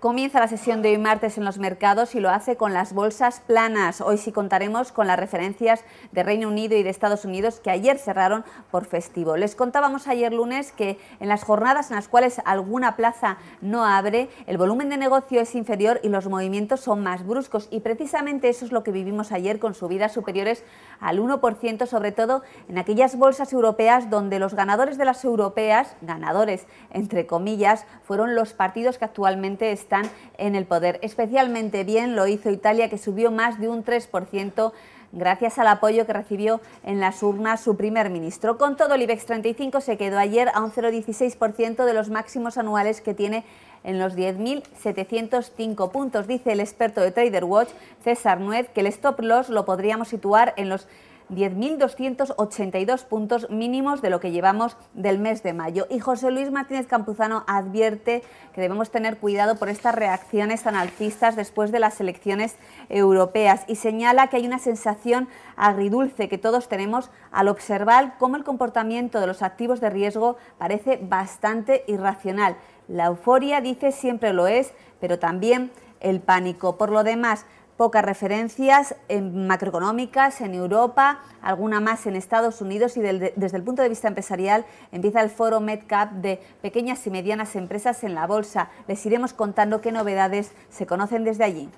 Comienza la sesión de hoy martes en los mercados y lo hace con las bolsas planas. Hoy sí contaremos con las referencias de Reino Unido y de Estados Unidos que ayer cerraron por festivo. Les contábamos ayer lunes que en las jornadas en las cuales alguna plaza no abre, el volumen de negocio es inferior y los movimientos son más bruscos. Y precisamente eso es lo que vivimos ayer con subidas superiores al 1%, sobre todo en aquellas bolsas europeas donde los ganadores de las europeas, ganadores entre comillas, fueron los partidos que actualmente están están en el poder. Especialmente bien lo hizo Italia, que subió más de un 3% gracias al apoyo que recibió en las urnas su primer ministro. Con todo, el IBEX 35 se quedó ayer a un 0,16% de los máximos anuales que tiene en los 10.705 puntos. Dice el experto de Trader Watch, César Nuez, que el stop loss lo podríamos situar en los 10.282 puntos mínimos de lo que llevamos del mes de mayo. Y José Luis Martínez Campuzano advierte que debemos tener cuidado por estas reacciones tan alcistas después de las elecciones europeas y señala que hay una sensación agridulce que todos tenemos al observar cómo el comportamiento de los activos de riesgo parece bastante irracional. La euforia, dice, siempre lo es, pero también el pánico. Por lo demás, pocas referencias en macroeconómicas en Europa, alguna más en Estados Unidos y desde el punto de vista empresarial empieza el foro MedCap de pequeñas y medianas empresas en la bolsa. Les iremos contando qué novedades se conocen desde allí.